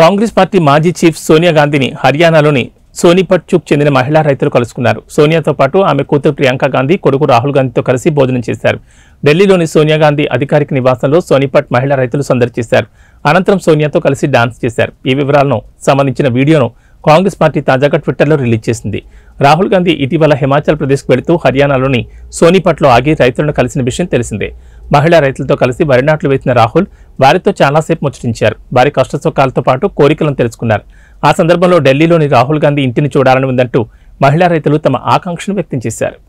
Congress party మాజీ chief Sonia గాంధీని హర్యానాలోని సోనిపట్ చూక్ చెందిన మహిళా రైతులు కలుసుకున్నారు సోనియాతో పాటు ఆమె కూతురు ప్రియాంక గాంధీ కొడుకు రాహుల్ గాంధీతో కలిసి భోజనం చేశారు ఢిల్లీలోని సోనియా గాంధీ అధికారిక నివాసంలో సోనిపట్ మహిళా రైతులు సందర్శిస్తారు అనంతరం సోనియాతో కలిసి డాన్స్ చేశారు ఈ వివరాలను సంబంధించిన వీడియోను కాంగ్రెస్ పార్టీ తాజాగా ట్విట్టర్లో రిలీజ్ చేసింది రాహుల్ గాంధీ ఇటీవల హిమాచల్ ప్రదేశ్కు వెళుతూ హర్యానాలోని సోనీపట్లో ఆగి రైతులను కలిసిన విషయం తెలిసిందే మహిళా రైతులతో కలిసి వరినాట్లు వేసిన రాహుల్ వారితో చాలాసేపు ముచ్చటించారు వారి కష్టసుఖాలతో పాటు కోరికలను తెలుసుకున్నారు ఆ సందర్భంలో ఢిల్లీలోని రాహుల్ గాంధీ ఇంటిని చూడాలని ఉందంటూ మహిళా రైతులు తమ ఆకాంక్షను వ్యక్తం చేశారు